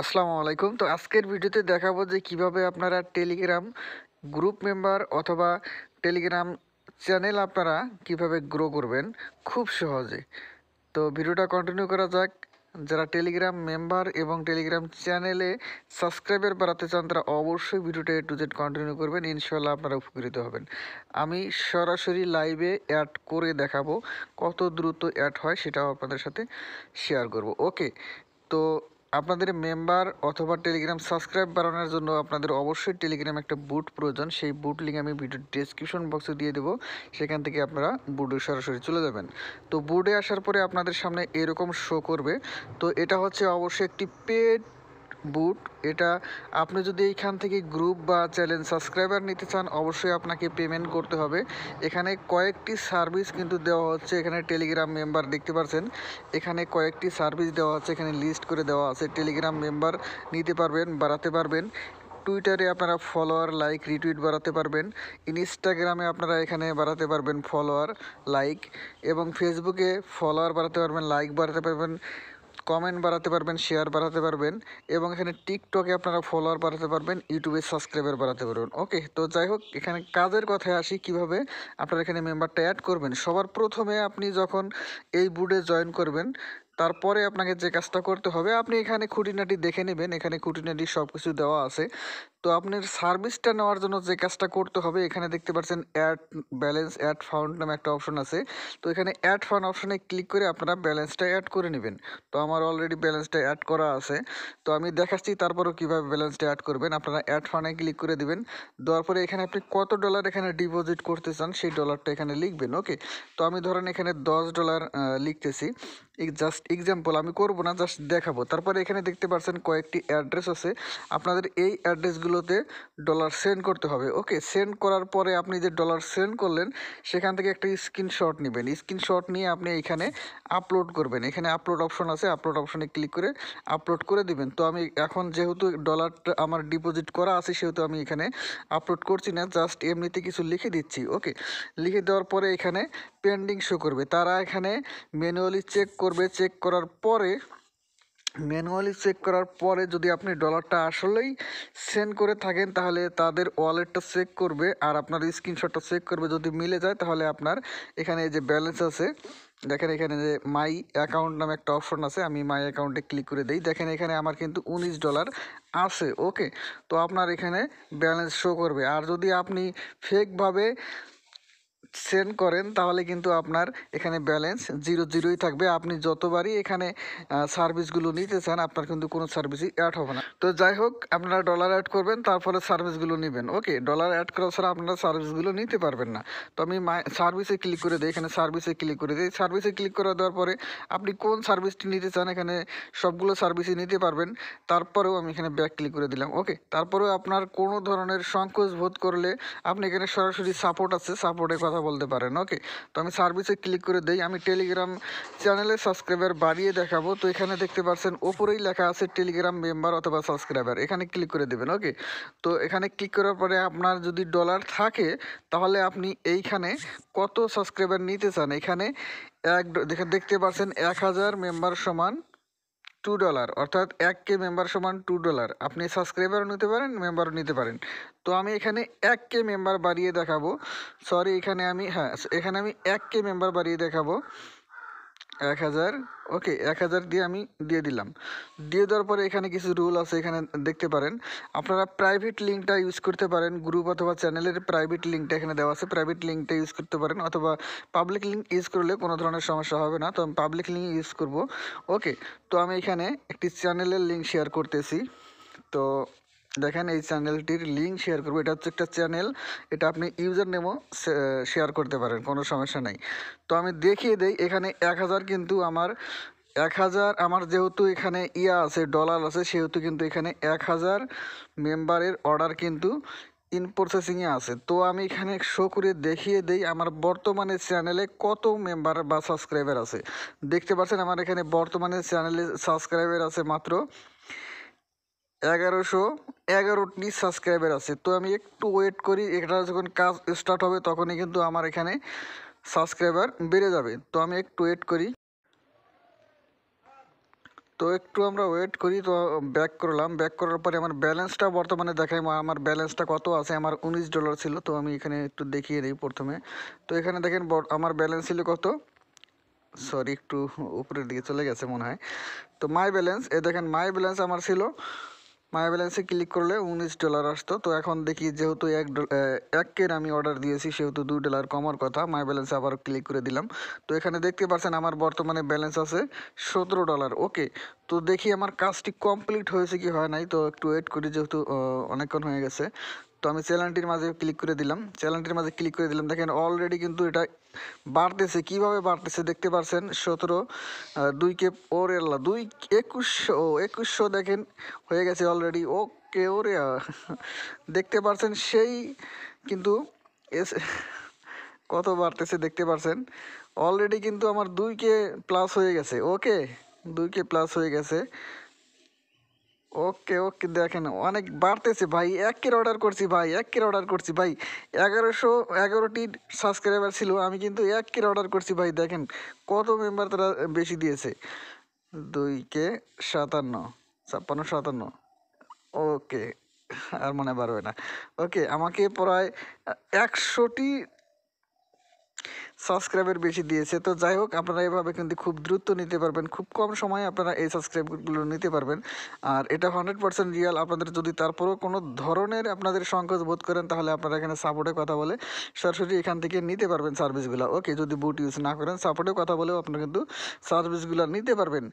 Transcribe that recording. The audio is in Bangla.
আসসালামু আলাইকুম তো আজকের ভিডিওতে দেখাবো যে কিভাবে আপনারা টেলিগ্রাম গ্রুপ মেম্বার অথবা টেলিগ্রাম চ্যানেল আপনারা কিভাবে গ্রো করবেন খুব সহজে তো ভিডিওটা কন্টিনিউ করা যাক যারা টেলিগ্রাম মেম্বার এবং টেলিগ্রাম চ্যানেলে সাবস্ক্রাইবার বাড়াতে চান তারা অবশ্যই ভিডিওটা টু জেড কন্টিনিউ করবেন ইনশাল্লাহ আপনারা উপকৃত হবেন আমি সরাসরি লাইভে অ্যাড করে দেখাবো কত দ্রুত অ্যাড হয় সেটাও আপনাদের সাথে শেয়ার করব ওকে তো আপনাদের মেম্বার অথবা টেলিগ্রাম সাবস্ক্রাইব বাড়ানোর জন্য আপনাদের অবশ্যই টেলিগ্রাম একটা বুট প্রয়োজন সেই বুট লিঙ্ক আমি ভিডিও ডিসক্রিপশন বক্সে দিয়ে দেবো সেখান থেকে আপনারা বুটে সরাসরি চলে যাবেন তো বুটে আসার পরে আপনাদের সামনে এরকম শো করবে তো এটা হচ্ছে অবশ্যই একটি পেড বুট এটা আপনি যদি এইখান থেকে গ্রুপ বা চ্যানেল সাবস্ক্রাইবার নিতে চান অবশ্যই আপনাকে পেমেন্ট করতে হবে এখানে কয়েকটি সার্ভিস কিন্তু দেওয়া হচ্ছে এখানে টেলিগ্রাম মেম্বার দেখতে পাচ্ছেন এখানে কয়েকটি সার্ভিস দেওয়া আছে এখানে লিস্ট করে দেওয়া আছে টেলিগ্রাম মেম্বার নিতে পারবেন বাড়াতে পারবেন টুইটারে আপনারা ফলোয়ার লাইক রিটুইট বাড়াতে পারবেন ইনস্টাগ্রামে আপনারা এখানে বাড়াতে পারবেন ফলোয়ার লাইক এবং ফেসবুকে ফলোয়ার বাড়াতে পারবেন লাইক বাড়াতে পারবেন কমেন্ট বাড়াতে পারবেন শেয়ার বাড়াতে পারবেন এবং এখানে টিকটকে আপনারা ফলোয়ার বাড়াতে পারবেন ইউটিউবে সাবস্ক্রাইবার বাড়াতে পারবেন ওকে তো যাই হোক এখানে কাজের কথায় আসি কিভাবে আপনারা এখানে মেম্বারটা অ্যাড করবেন সবার প্রথমে আপনি যখন এই বুডে জয়েন করবেন তারপরে আপনাকে যে কাজটা করতে হবে আপনি এখানে খুঁটিনাটি দেখে নেবেন এখানে খুঁটিনাটি সব কিছু দেওয়া আছে তো আপনার সার্ভিসটা নেওয়ার জন্য যে কাজটা করতে হবে এখানে দেখতে পাচ্ছেন অ্যাড ব্যালেন্স অ্যাড ফাউন্ড নামে একটা অপশন আছে তো এখানে অ্যাড ফাউন্ড অপশনে ক্লিক করে আপনারা ব্যালেন্সটা অ্যাড করে নেবেন তো আমার অলরেডি ব্যালেন্সটা অ্যাড করা আছে তো আমি দেখাচ্ছি তারপরও কীভাবে ব্যালেন্সটা অ্যাড করবেন আপনারা অ্যাড ফান্ডে ক্লিক করে দেবেন দেওয়ার পরে এখানে আপনি কত ডলার এখানে ডিপোজিট করতে চান সেই ডলারটা এখানে লিখবেন ওকে তো আমি ধরেন এখানে দশ ডলার লিখতেছি জাস্ট এক্সাম্পল আমি করব না জাস্ট দেখাবো তারপরে এখানে দেখতে পাচ্ছেন কয়েকটি অ্যাড্রেস আছে আপনাদের এই অ্যাড্রেসগুলো এগুলোতে ডলার সেন্ড করতে হবে ওকে সেন্ড করার পরে আপনি যে ডলার সেন্ড করলেন সেখান থেকে একটা স্ক্রিনশট নেবেন স্ক্রিনশট নিয়ে আপনি এখানে আপলোড করবেন এখানে আপলোড অপশন আছে আপলোড অপশনে ক্লিক করে আপলোড করে দিবেন তো আমি এখন যেহেতু ডলারটা আমার ডিপোজিট করা আছে সেহেতু আমি এখানে আপলোড করছি না জাস্ট এমনিতে কিছু লিখে দিচ্ছি ওকে লিখে দেওয়ার পরে এখানে পেন্ডিং শো করবে তারা এখানে ম্যানুয়ালি চেক করবে চেক করার পরে ম্যানুয়ালি চেক করার পরে যদি আপনি ডলারটা আসলেই সেন্ড করে থাকেন তাহলে তাদের ওয়ালেটটা চেক করবে আর আপনার স্ক্রিনশটটা চেক করবে যদি মিলে যায় তাহলে আপনার এখানে যে ব্যালেন্স আছে দেখেন এখানে যে মাই অ্যাকাউন্ট নামে একটা অপশন আছে আমি মাই অ্যাকাউন্টে ক্লিক করে দিই দেখেন এখানে আমার কিন্তু উনিশ ডলার আছে ওকে তো আপনার এখানে ব্যালেন্স শো করবে আর যদি আপনি ফেকভাবে সেন্ড করেন তাহলে কিন্তু আপনার এখানে ব্যালেন্স জিরো জিরোই থাকবে আপনি যতবারই এখানে সার্ভিসগুলো নিতে চান আপনার কিন্তু কোনো সার্ভিসই অ্যাড হবে না তো যাই হোক আপনারা ডলার অ্যাড করবেন তারপরে সার্ভিসগুলো নেবেন ওকে ডলার অ্যাড করা ছাড়া আপনারা সার্ভিসগুলো নিতে পারবেন না তো আমি সার্ভিসে ক্লিক করে দিই এখানে সার্ভিসে ক্লিক করে দিই সার্ভিসে ক্লিক করে দেওয়ার পরে আপনি কোন সার্ভিসটি নিতে চান এখানে সবগুলো সার্ভিসই নিতে পারবেন তারপরেও আমি এখানে ব্যাক ক্লিক করে দিলাম ওকে তারপরেও আপনার কোনো ধরনের সংকোচ বোধ করলে আপনি এখানে সরাসরি সাপোর্ট আছে সাপোর্টে কথা বলতে পারেন ওকে তো আমি সার্ভিসে ক্লিক করে দেই আমি টেলিগ্রাম চ্যানেলে সাবস্ক্রাইবার বাড়িয়ে দেখাবো তো এখানে দেখতে পাচ্ছেন ওপরেই লেখা আছে টেলিগ্রাম মেম্বার অথবা সাবস্ক্রাইবার এখানে ক্লিক করে দেবেন ওকে তো এখানে ক্লিক করার পরে আপনার যদি ডলার থাকে তাহলে আপনি এইখানে কত সাবস্ক্রাইবার নিতে চান এখানে এক দেখতে পাচ্ছেন এক হাজার মেম্বার সমান টু ডলার অর্থাৎ এক কে মেম্বার সমান টু ডলার আপনি সাবস্ক্রাইবারও নিতে পারেন মেম্বারও নিতে পারেন তো আমি এখানে এক কে মেম্বার বাড়িয়ে দেখাবো সরি এখানে আমি হ্যাঁ এখানে আমি এক কে মেম্বার বাড়িয়ে দেখাবো এক হাজার ওকে এক হাজার দিয়ে আমি দিয়ে দিলাম দিয়ে দেওয়ার পরে এখানে কিছু রুল আছে এখানে দেখতে পারেন আপনারা প্রাইভেট লিঙ্কটা ইউজ করতে পারেন গ্রুপ অথবা চ্যানেলের প্রাইভেট লিঙ্কটা এখানে দেওয়া আছে প্রাইভেট লিঙ্কটা ইউজ করতে পারেন অথবা পাবলিক লিঙ্ক ইউজ করলে কোনো ধরনের সমস্যা হবে না তো আমি পাবলিক লিঙ্ক ইউজ করব ওকে তো আমি এখানে একটি চ্যানেলের লিঙ্ক শেয়ার করতেছি তো দেখেন এই চ্যানেলটির লিঙ্ক শেয়ার করবো এটা হচ্ছে একটা চ্যানেল এটা আপনি ইউজার নেমও শেয়ার করতে পারেন কোনো সমস্যা নেই তো আমি দেখিয়ে দেই এখানে এক হাজার কিন্তু আমার এক হাজার আমার যেহেতু এখানে ইয়া আছে ডলার আছে সেহেতু কিন্তু এখানে এক হাজার মেম্বারের অর্ডার কিন্তু ইন প্রসেসিংয়ে আছে তো আমি এখানে শো করে দেখিয়ে দেই আমার বর্তমানে চ্যানেলে কত মেম্বার বা সাবস্ক্রাইবার আছে দেখতে পাচ্ছেন আমার এখানে বর্তমানে চ্যানেলে সাবস্ক্রাইবার আছে মাত্র এগারোশো এগারোটি সাবস্ক্রাইবার আছে তো আমি একটু ওয়েট করি এটা যখন কাজ স্টার্ট হবে তখনই কিন্তু আমার এখানে সাবস্ক্রাইবার বেড়ে যাবে তো আমি একটু ওয়েট করি তো একটু আমরা ওয়েট করি তো ব্যাক করলাম ব্যাক করার পরে আমার ব্যালেন্সটা বর্তমানে দেখাই আমার ব্যালেন্সটা কত আছে আমার উনিশ ডলার ছিল তো আমি এখানে একটু দেখিয়ে দিই প্রথমে তো এখানে দেখেন আমার ব্যালেন্স ছিল কত সরি একটু উপরের দিকে চলে গেছে মনে হয় তো মাই ব্যালেন্স এ দেখেন মাই ব্যালেন্স আমার ছিল মাই ব্যালেন্সে ক্লিক করলে উনিশ ডলার আসতো তো এখন দেখি যেহেতু এক এক কের আমি অর্ডার দিয়েছি সেহেতু দু ডলার কমার কথা মাই ব্যালেন্সে আবার ক্লিক করে দিলাম তো এখানে দেখতে পাচ্ছেন আমার বর্তমানে ব্যালেন্স আছে সতেরো ডলার ওকে তো দেখি আমার কাজটি কমপ্লিট হয়েছে কি হয় নাই তো একটু ওয়েট করি যেহেতু অনেকক্ষণ হয়ে গেছে তো আমি চ্যানেলটির মাঝে ক্লিক করে দিলাম চ্যানেলটির মাঝে ক্লিক করে দিলাম দেখেন অলরেডি কিন্তু এটা বাড়তেছে কিভাবে বাড়তেছে দেখতে পারছেন সতেরো দুই কে ওর আল্লাহ দুই একুশশো একুশশো দেখেন হয়ে গেছে অলরেডি ওকে ওরে দেখতে পারছেন সেই কিন্তু এস কত বাড়তেছে দেখতে পারছেন অলরেডি কিন্তু আমার দুই কে প্লাস হয়ে গেছে ওকে দুই কে প্লাস হয়ে গেছে ওকে ওকে দেখেন অনেক বাড়তেছে ভাই এক কির অর্ডার করছি ভাই এক কির অর্ডার করছি ভাই এগারোশো এগারোটি সাবস্ক্রাইবার ছিল আমি কিন্তু এক কির অর্ডার করছি ভাই দেখেন কত মেম্বার তারা বেশি দিয়েছে দুই কে সাতান্ন ছাপ্পান্ন সাতান্ন ওকে আর মনে পারবে না ওকে আমাকে প্রায় একশোটি সাবস্ক্রাইবের বেশি দিয়েছে তো যাই হোক আপনারা এভাবে কিন্তু খুব দ্রুত নিতে পারবেন খুব কম সময়ে আপনারা এই সাবস্ক্রাইবগুলো নিতে পারবেন আর এটা হান্ড্রেড পার্সেন্ট রিয়াল আপনাদের যদি তারপরও কোনো ধরনের আপনাদের সংকোচ বোধ করেন তাহলে আপনারা এখানে সাপোর্টে কথা বলে সরাসরি এখান থেকে নিতে পারবেন সার্ভিসগুলো ওকে যদি বুট ইউজ না করেন সাপোর্টে কথা বলেও আপনারা কিন্তু সার্ভিসগুলো নিতে পারবেন